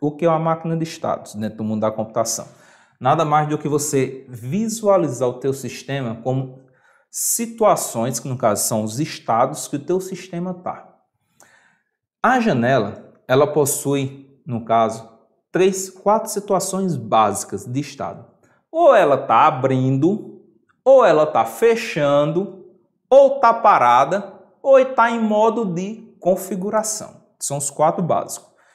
o que é uma máquina de estados dentro do mundo da computação? Nada mais do que você visualizar o teu sistema como situações, que no caso são os estados que o teu sistema está. A janela, ela possui, no caso, três, quatro situações básicas de estado. Ou ela está abrindo, ou ela está fechando, ou está parada, ou está em modo de configuração. São os quatro básicos.